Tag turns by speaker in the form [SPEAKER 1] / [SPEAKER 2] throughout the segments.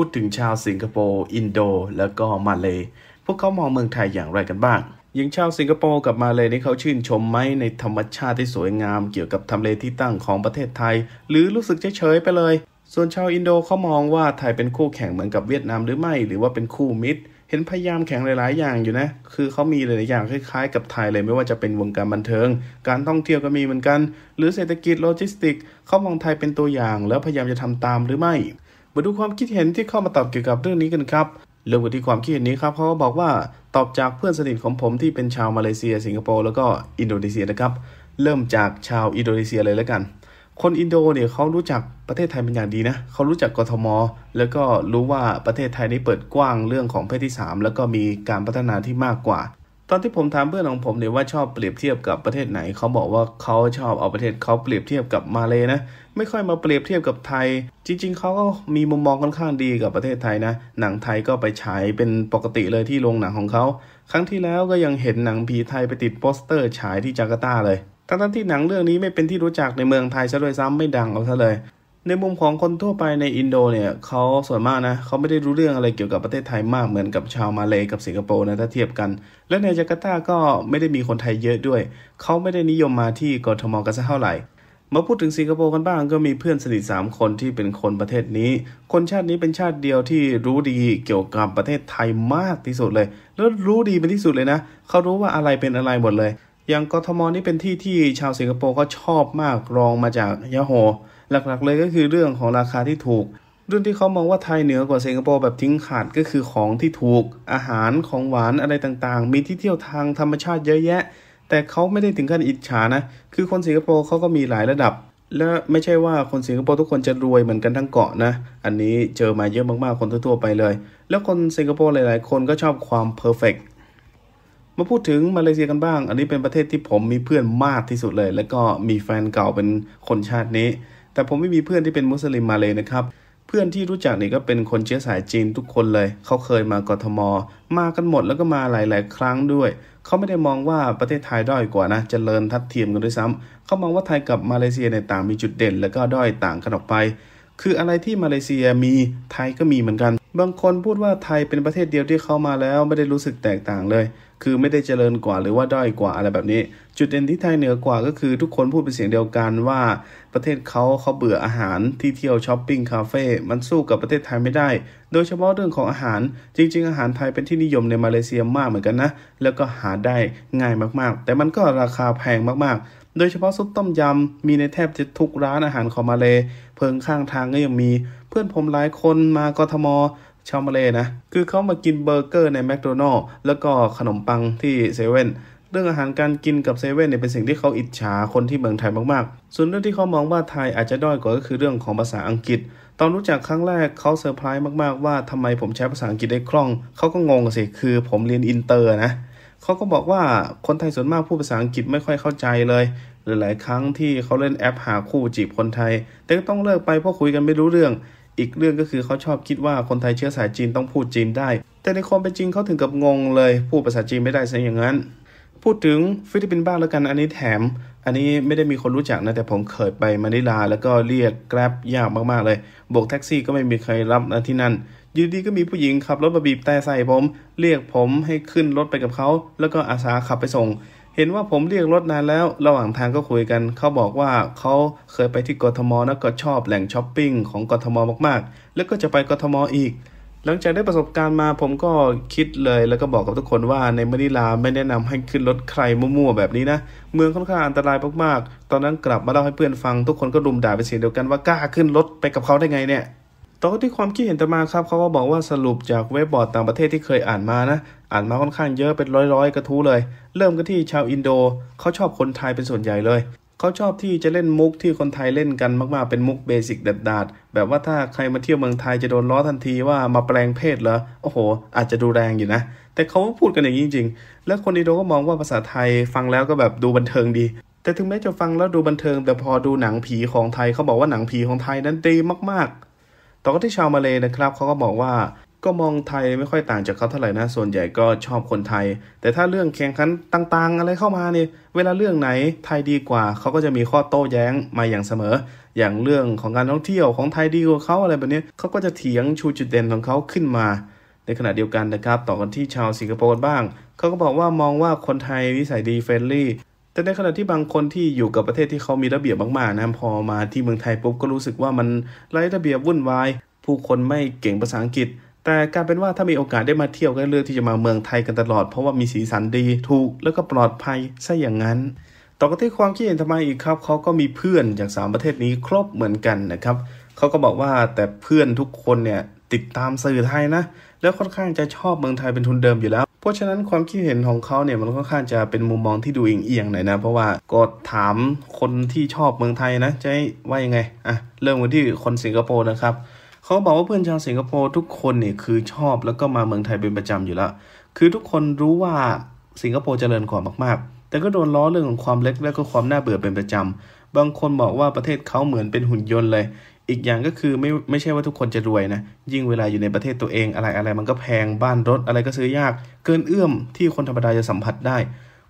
[SPEAKER 1] พูดถึงชาวสิงคโปร์ อินโด แล้วก็มาเลยพวกเขามองเมืองไทยอย่างไรกันบ้างยิงชาวสิงคโปร์กับมาเลยนี่เขาชื่นชมไหมในธรรมชาติที่สวยงามเกี่ยวกับทำเลที่ตั้งของประเทศไทย หรือรู้สึกเฉยไปเลย ส่วนชาวอินโดเขามองว่าไทยเป็นคู่แข่งเหมือนกับเวียดนามหรือไม่ หรือว่าเป็นคู่มิตร เห็นพยายามแข่งหลาย ๆ อย่างอยู่นะ คือเขามีหลายอย่างคล้าย ๆ กับไทยเลยไม่ว่าจะเป็นวงการบันเทิง การท่องเที่ยวก็มีเหมือนกัน หรือเศรษฐกิจโลจิสติกเขามองไทยเป็นตัวอย่าง แล้วพยายามจะทำตามหรือไม่มาดูความคิดเห็นที่เข้ามาตอบเกี่ยวกับเรื่องนี้กันครับ เรื่องที่ความคิดเห็นนี้ครับเขาก็บอกว่าตอบจากเพื่อนสนิทของผมที่เป็นชาวมาเลเซีย สิงคโปร์แล้วก็อินโดนีเซียนะครับ เริ่มจากชาวอินโดนีเซียเลยแล้วกัน คนอินโดเนี่ยเขารู้จักประเทศไทยเป็นอย่างดีนะเขารู้จักกทม แล้วก็รู้ว่าประเทศไทยนี้เปิดกว้างเรื่องของเพศที่ 3 แล้วก็มีการพัฒนาที่มากกว่าตอนที่ผมถามเพื่อนของผมเนี่ยว่าชอบเปรียบเทียบกับประเทศไหนเขาบอกว่าเขาชอบเอาประเทศเขาเปรียบเทียบกับมาเลยนะ ไม่ค่อยมาเปรียบเทียบกับไทย จริงๆเขาก็มีมุมมองค่อนข้างดีกับประเทศไทยนะ หนังไทยก็ไปฉายเป็นปกติเลยที่โรงหนังของเขาครั้งที่แล้วก็ยังเห็นหนังผีไทยไปติดโปสเตอร์ฉายที่จาการ์ตาเลยทั้งที่หนังเรื่องนี้ไม่เป็นที่รู้จักในเมืองไทยซะด้วยซ้ำไม่ดังเอาซะเลยในมุมของคนทั่วไปในอินโดเนี่ยเขาส่วนมากนะเขาไม่ได้รู้เรื่องอะไรเกี่ยวกับประเทศไทยมากเหมือนกับชาวมาเลกับสิงคโปร์นะถ้าเทียบกัน และในจาการ์ตาก็ไม่ได้มีคนไทยเยอะด้วยเขาไม่ได้นิยมมาที่กทมกันสักเท่าไหร่มาพูดถึงสิงคโปร์กันบ้าง ก็มีเพื่อนสนิท3คนที่เป็นคนประเทศนี้ คนชาตินี้เป็นชาติเดียวที่รู้ดีเกี่ยวกับประเทศไทยมากที่สุดเลย แล้วรู้ดีเป็นที่สุดเลยนะเขารู้ว่าอะไรเป็นอะไรหมดเลยอย่างกทมนี่เป็นที่ที่ชาวสิงคโปร์ก็ชอบมากรองมาจากยะโฮหลัก ๆ เลยก็คือเรื่องของราคาที่ถูกเรื่องที่เขามองว่าไทยเหนือกว่าสิงคโปร์แบบทิ้งขาดก็คือของที่ถูก อาหารของหวานอะไรต่าง ๆ มีที่เที่ยวทางธรรมชาติเยอะแยะ แต่เขาไม่ได้ถึงขั้นอิจฉานะ คือคนสิงคโปร์เขาก็มีหลายระดับ และไม่ใช่ว่าคนสิงคโปร์ทุกคนจะรวยเหมือนกันทั้งเกาะนะ อันนี้เจอมาเยอะมากๆคนทั่วๆไปเลย แล้วคนสิงคโปร์หลายๆ คนก็ชอบความเพอร์เฟกมาพูดถึงมาเลเซียกันบ้าง อันนี้เป็นประเทศที่ผมมีเพื่อนมากที่สุดเลย แล้วก็มีแฟนเก่าเป็นคนชาตินี้แต่ผมไม่มีเพื่อนที่เป็นมุสลิมมาเลยนะครับ เพื่อนที่รู้จักนี่ก็เป็นคนเชื้อสายจีนทุกคนเลย เขาเคยมากทม มากันหมดแล้วก็มาหลายๆ ครั้งด้วย เขาไม่ได้มองว่าประเทศไทยด้อยกว่านะจะเจริญทัดเทียมกันด้วยซ้ำเขามองว่าไทยกับมาเลเซียในต่างมีจุดเด่น แล้วก็ด้อยต่างกันออกไป คืออะไรที่มาเลเซียมีไทยก็มีเหมือนกันบางคนพูดว่าไทยเป็นประเทศเดียวที่เข้ามาแล้วไม่ได้รู้สึกแตกต่างเลย คือไม่ได้เจริญกว่าหรือว่าด้อยกว่าอะไรแบบนี้ จุดเด่นที่ไทยเหนือกว่าก็คือทุกคนพูดเป็นเสียงเดียวกันว่าประเทศเขาเขาเบื่ออาหารที่เที่ยวช้อปปิ้งคาเฟ่ มันสู้กับประเทศไทยไม่ได้ โดยเฉพาะเรื่องของอาหาร จริง ๆ อาหารไทยเป็นที่นิยมในมาเลเซียมากเหมือนกันนะ แล้วก็หาได้ง่ายมากๆ แต่มันก็ราคาแพงมากๆโดยเฉพาะซุปต้มยำมีในแทบจะทุกร้านอาหารของมาเลเพิงข้างทางก็ยังมี เพื่อนผมหลายคนมากทมชาวมาเลนะ คือเขามากินเบอร์เกอร์ในแมคโดนัลล์แล้วก็ขนมปังที่เซเว่นเรื่องอาหารการกินกับเซเว่นเนี่ยเป็นสิ่งที่เขาอิจฉาคนที่เมืองไทยมากๆ ส่วนเรื่องที่เขามองว่าไทยอาจจะด้อยกว่าก็คือเรื่องของภาษาอังกฤษ ตอนรู้จักครั้งแรกเขาเซอร์ไพรส์มากๆว่าทำไมผมใช้ภาษาอังกฤษได้คล่องเขาก็งงสิคือ ผมเรียนอินเตอร์นะเขาก็บอกว่าคนไทยส่วนมากพูดภาษาอังกฤษไม่ค่อยเข้าใจเลยหรือหลายครั้งที่เขาเล่นแอปหาคู่จีบคนไทยแต่ก็ต้องเลิกไปเพราะคุยกันไม่รู้เรื่อง อีกเรื่องก็คือเขาชอบคิดว่าคนไทยเชื้อสายจีนต้องพูดจีนได้ แต่ในความเป็นจริงเขาถึงกับงงเลยพูดภาษาจีนไม่ได้ซะอย่างนั้น พูดถึงฟิลิปปินส์บ้างแล้วกันอันนี้แถม อันนี้ไม่ได้มีคนรู้จักนะ แต่ผมเคยไปมานิลา แล้วก็เรียกแกร็บยากมากๆเลยบกแท็กซี่ก็ไม่มีใครรับนะที่นั่นยู่ดีก็มีผู้หญิงขับรถมาบีบแต่ใส่ผม เรียกผมให้ขึ้นรถไปกับเขา แล้วก็อาสาขับไปส่ง เห็นว่าผมเรียกรถนานแล้วระหว่างทางก็คุยกัน เขาบอกว่าเขาเคยไปที่กทมนะก็ชอบแหล่งช้อปปิ้งของกทมมากๆ แล้วก็จะไปกทมอีก หลังจากได้ประสบการณ์มาผมก็คิดเลยแล้วก็บอกกับทุกคนว่าในมนิลาไม่แนะนำให้ขึ้นรถใครมั่วๆแบบนี้นะเมืองค่อนข้างอันตรายมากๆ ตอนนั้นกลับมาเล่าให้เพื่อนฟังทุกคนก็รุมด่าเป็นเสียงเดียวกันว่ากล้าขึ้นรถไปกับเขาได้ไงเนี่ยต่อที่ความคิดเห็นต่อมาครับเขาก็บอกว่าสรุปจากเว็บบอร์ดต่างประเทศที่เคยอ่านมานะ อ่านมาค่อนข้างเยอะเป็นร้อยๆ กระทู้เลย เริ่มกันที่ชาวอินโดเขาชอบคนไทยเป็นส่วนใหญ่เลยเขาชอบที่จะเล่นมุกที่คนไทยเล่นกันมาก ๆ เป็นมุกเบสิกเด็ดดาดแบบว่าถ้าใครมาเที่ยวเมืองไทยจะโดนล้อทันทีว่ามาแปลงเพศเหรอโอ้โห อาจจะดูแรงอยู่นะ แต่เขาพูดกันอย่างนี้จริงๆ แล้วคนอินโดก็มองว่าภาษาไทยฟังแล้วก็แบบดูบันเทิงดี แต่ถึงแม้จะฟังแล้วดูบันเทิง แต่พอดูหนังผีของไทยเขาบอกว่าหนังผีของไทยนั้นดีมากๆต่อกที่ชาวมาเลยนะครับเขาก็บอกว่าก็มองไทยไม่ค่อยต่างจากเขาเท่าไหร่นะ ส่วนใหญ่ก็ชอบคนไทย แต่ถ้าเรื่องแข่งขันต่าง ๆ อะไรเข้ามาเนี่ยเวลาเรื่องไหนไทยดีกว่าเขาก็จะมีข้อโต้แย้งมาอย่างเสมอ อย่างเรื่องของการท่องเที่ยวของไทยดีกว่าเขาอะไรแบบนี้เขาก็จะเถียงชูจุดเด่นของเขาขึ้นมา ในขณะเดียวกันนะครับ ต่อกันที่ชาวสิงคโปร์บ้างเขาก็บอกว่ามองว่าคนไทยนิสัยดีเฟรนลี่แต่ในขณะที่บางคนที่อยู่กับประเทศที่เขามีระเบียบมาก ๆนะ พอมาที่เมืองไทยปุ๊บก็รู้สึกว่ามันไร้ระเบียบวุ่นวายผู้คนไม่เก่งภาษาอังกฤษ แต่การเป็นว่าถ้ามีโอกาสได้มาเที่ยวก็เลือกที่จะมาเมืองไทยกันตลอดเพราะว่ามีสีสันดีถูกแล้วก็ปลอดภัยซะอย่างนั้น ต่อกันที่ความคิดเห็นทำไมอีกครับเขาก็มีเพื่อนจากสามประเทศนี้ครบเหมือนกันนะครับเขาก็บอกว่าแต่เพื่อนทุกคนเนี่ยติดตามสื่อไทยนะแล้วค่อนข้างจะชอบเมืองไทยเป็นทุนเดิมอยู่แล้วราะฉะนั้นความคิดเห็นของเขาเนี่ยมันค่อนข้างจะเป็นมุมมองที่ดูเอียงๆหน่อยนะ เพราะว่าก็ถามคนที่ชอบเมืองไทยนะจะว่ายังไงอ่ะเริ่มกันที่คนสิงคโปร์นะครับเขาบอกว่าเพื่อนชาวสิงคโปร์ทุกคนเนี่ยคือชอบแล้วก็มาเมืองไทยเป็นประจำอยู่แล้วคือทุกคนรู้ว่าสิงคโปร์เจริญกว่ามากๆ แต่ก็โดนล้อเรื่องของความเล็กและก็ความน่าเบื่อเป็นประจำบางคนบอกว่าประเทศเขาเหมือนเป็นหุ่นยนต์เลยอีกอย่างก็คือไม่ไม่ใช่ว่าทุกคนจะรวยนะ ยิ่งเวลาอยู่ในประเทศตัวเองอะไรอะไรมันก็แพงบ้านรถอะไรก็ซื้อยาก เกินเอื้อมที่คนธรรมดาจะสัมผัสได้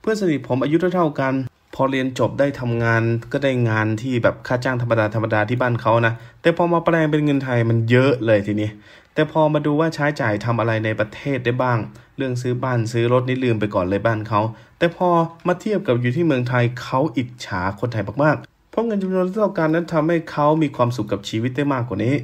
[SPEAKER 1] เพื่อนสนิทผมอายุเท่ากัน พอเรียนจบได้ทำงานก็ได้งานที่แบบค่าจ้างธรรมดาธรรมดาที่บ้านเขานะ แต่พอมาแปลงเป็นเงินไทยมันเยอะเลยทีนี้ แต่พอมาดูว่าใช้จ่ายทำอะไรในประเทศได้บ้าง เรื่องซื้อบ้านซื้อรถนี่ลืมไปก่อนเลยบ้านเขาแต่พอมาเทียบกับอยู่ที่เมืองไทยเขาอิจฉาคนไทยมากๆราะเงินจำนวนเท่ากันนั้นทำให้เขามีความสุขกับชีวิตได้มากกว่านี้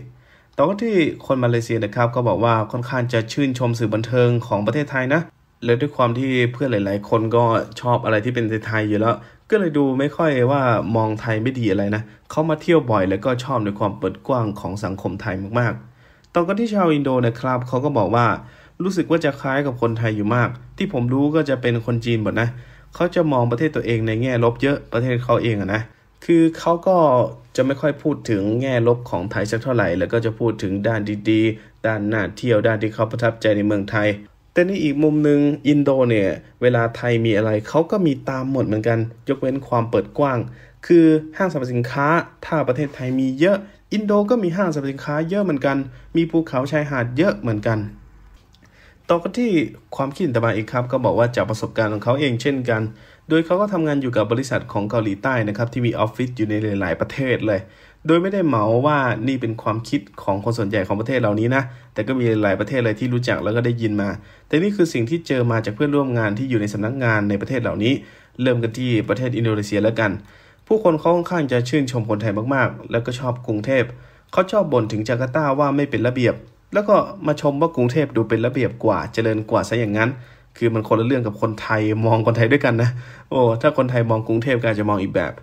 [SPEAKER 1] ต่อที่คนมาเลเซียนะครับก็บอกว่าค่อนข้างจะชื่นชมสื่อบันเทิงของประเทศไทยนะและด้วยความที่เพื่อนหลาย ๆ คนก็ชอบอะไรที่เป็นไทยอยู่แล้ว ก็เลยดูไม่ค่อยว่ามองไทยไม่ดีอะไรนะเขามาเที่ยวบ่อยแล้วก็ชอบในความเปิดกว้างของสังคมไทยมากๆต่อกันที่ชาวอินโดนะครับเขาก็บอกว่ารู้สึกว่าจะคล้ายกับคนไทยอยู่มาก ที่ผมรู้ก็จะเป็นคนจีนหมดนะ เขาจะมองประเทศตัวเองในแง่ลบเยอะประเทศเขาเองอะนะคือเขาก็จะไม่ค่อยพูดถึงแง่ลบของไทยสักเท่าไหร่ แล้วก็จะพูดถึงด้านดีๆ ด้านน่าเที่ยวด้านที่เขาประทับใจในเมืองไทย แต่นี่อีกมุมหนึ่งอินโดเนี่ยเวลาไทยมีอะไรเขาก็มีตามหมดเหมือนกัน ยกเว้นความเปิดกว้าง คือห้างสรรพสินค้าถ้าประเทศไทยมีเยอะ อินโดก็มีห้างสรรพสินค้าเยอะเหมือนกัน มีภูเขาชายหาดเยอะเหมือนกันต่อกันที่ความคิดตบาอีกครับก็บอกว่าจากประสบการณ์ของเขาเองเช่นกัน โดยเขาก็ทำงานอยู่กับบริษัทของเกาหลีใต้นะครับที่มีออฟฟิศอยู่ในหลาย ๆประเทศเลย โดยไม่ได้เหมาว่านี่เป็นความคิดของคนส่วนใหญ่ของประเทศเหล่านี้นะ แต่ก็มีหลายประเทศเลย ที่รู้จักแล้วก็ได้ยินมา แต่นี่คือสิ่งที่เจอมาจากเพื่อนร่วมงานที่อยู่ในสำนักงงานในประเทศเหล่านี้ เริ่มกันที่ประเทศอินโดนีเซียแล้วกัน ผู้คนเขาค่อนข้างจะชื่นชมคนไทยมากๆ แล้วก็ชอบกรุงเทพ เขาชอบบ่นถึงจาการ์ตาว่าไม่เป็นระเบียบแล้วก็มาชมว่ากรุงเทพดูเป็นระเบียบกว่าเจริญกว่าซะอย่างนั้น คือมันคนละเรื่องกับคนไทยมองคนไทยด้วยกันนะ โอ้ถ้าคนไทยมองกรุงเทพก็จะมองอีกแบบ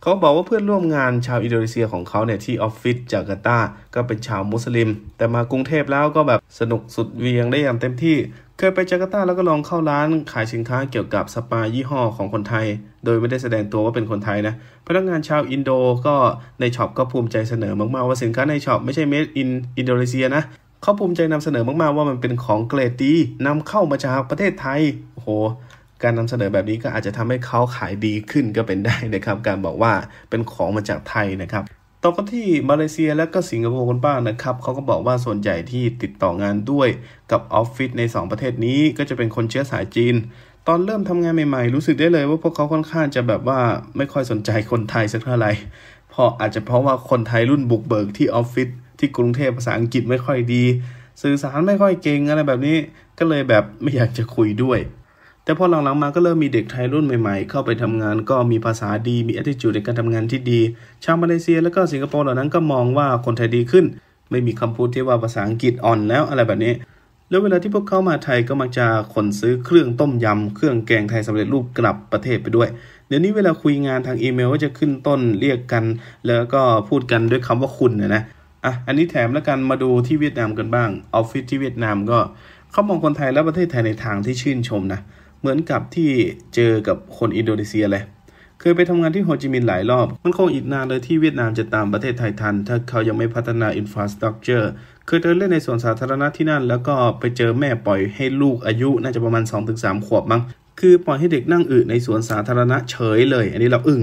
[SPEAKER 1] เขาบอกว่าเพื่อนร่วมงานชาวอินโดนีเซียของเขาเนี่ยที่ออฟฟิศจาการ์ตา ก็เป็นชาวมุสลิม แต่มากรุงเทพแล้วก็แบบสนุกสุดเวียงได้อย่างเต็มที่ เคยไปจาการ์ตาแล้วก็ลองเข้าร้านขายสินค้าเกี่ยวกับสปายี่ห้อของคนไทย โดยไม่ได้แสดงตัวว่าเป็นคนไทยนะพนักงานชาวอินโดก็ในช็อปก็ภูมิใจเสนอมากๆว่าสินค้าในช็อปไม่ใช่เมดอินอินโดนีเซียนะเขาภูมิใจนำเสนอมากๆว่ามันเป็นของเกรดดีนำเข้ามาจากประเทศไทยโอ้โหการนำเสนอแบบนี้ก็อาจจะทำให้เขาขายดีขึ้นก็เป็นได้นะครับการบอกว่าเป็นของมาจากไทยนะครับต่อกันที่มาเลเซียและก็สิงคโปร์กันบ้างนะครับเขาก็บอกว่าส่วนใหญ่ที่ติดต่องานด้วยกับออฟฟิศใน 2 ประเทศนี้ก็จะเป็นคนเชื้อสายจีน ตอนเริ่มทำงานใหม่ๆ รู้สึกได้เลยว่าพวกเขาค่อนข้างจะแบบว่าไม่ค่อยสนใจคนไทยสักเท่าไหร่เพราะอาจจะเพราะว่าคนไทยรุ่นบุกเบิกที่ออฟฟิศที่กรุงเทพภาษาอังกฤษไม่ค่อยดี สื่อสารไม่ค่อยเก่งอะไรแบบนี้ก็เลยแบบไม่อยากจะคุยด้วย แต่พอหลังๆมาก็เริ่มมีเด็กไทยรุ่นใหม่ๆ เข้าไปทำงานก็มีภาษาดีมี attitude ในการทำงานที่ดี ชาวมาเลเซียแล้วก็สิงคโปร์เหล่านั้นก็มองว่าคนไทยดีขึ้น ไม่มีคำพูดที่ว่าภาษาอังกฤษอ่อนแล้วอะไรแบบนี้แล้วเวลาที่พวกเขามาไทยก็มักจะขนซื้อเครื่องต้มยำเครื่องแกงไทยสำเร็จรูปกลับประเทศไปด้วยเดี๋ยวนี้เวลาคุยงานทางอีเมลก็จะขึ้นต้นเรียกกัน แล้วก็พูดกันด้วยคำว่าคุณนะนะอ่ะ อันนี้แถมแล้วกันมาดูที่เวียดนามกันบ้าง ออฟฟิศที่เวียดนามก็ เขามองคนไทยและประเทศไทยในทางที่ชื่นชมนะ เหมือนกับที่เจอกับคนอินโดนีเซียเลยเคยไปทำงานที่โฮจิมินห์หลายรอบ มันคงอีกนานเลยที่เวียดนามจะตามประเทศไทยทัน ถ้าเขายังไม่พัฒนาอินฟราสตรักเจอร์เคยเดินเล่นในสวนสาธารณะที่นั่น แล้วก็ไปเจอแม่ปล่อยให้ลูกอายุน่าจะประมาณ 2-3 ขวบมั้งคือปล่อยให้เด็กนั่งอึในสวนสาธารณะเฉยเลย อันนี้เราอึง้ง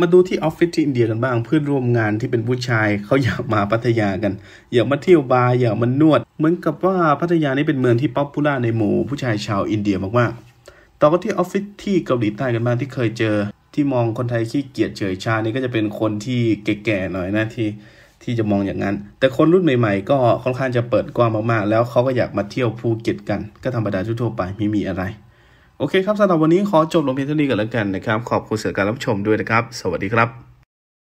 [SPEAKER 1] มาดูที่ออฟฟิศที่อินเดียกันบ้างเพื่อนร่วมงานที่เป็นผู้ชายเขาอยากมาพัทยากันอยากมาเที่ยวบาร์อยากมานวด เหมือนกับว่าพัทยานี่เป็นเมืองที่ป๊อปปูล่าในหมู่ผู้ชายชาวอินเดียมากๆต่อก็ที่ออฟฟิศที่เกาหลีใต้กันบ้างที่เคยเจอ ที่มองคนไทยขี้เกียจเฉยชานี่ก็จะเป็นคนที่แก่ๆหน่อยนะที่ที่จะมองอย่างนั้น แต่คนรุ่นใหม่ ๆ ก็ค่อนข้างจะเปิดกว้างมากๆแล้วเขาก็อยากมาเที่ยวภูเก็ตกันก็ธรรมดาทั่วไปไม่มีอะไรโอเคครับ สำหรับวันนี้ขอจบลงเพียงเท่านี้กันแล้วกันนะครับ ขอบคุณสำหรับการรับชมด้วยนะครับ สวัสดีครับ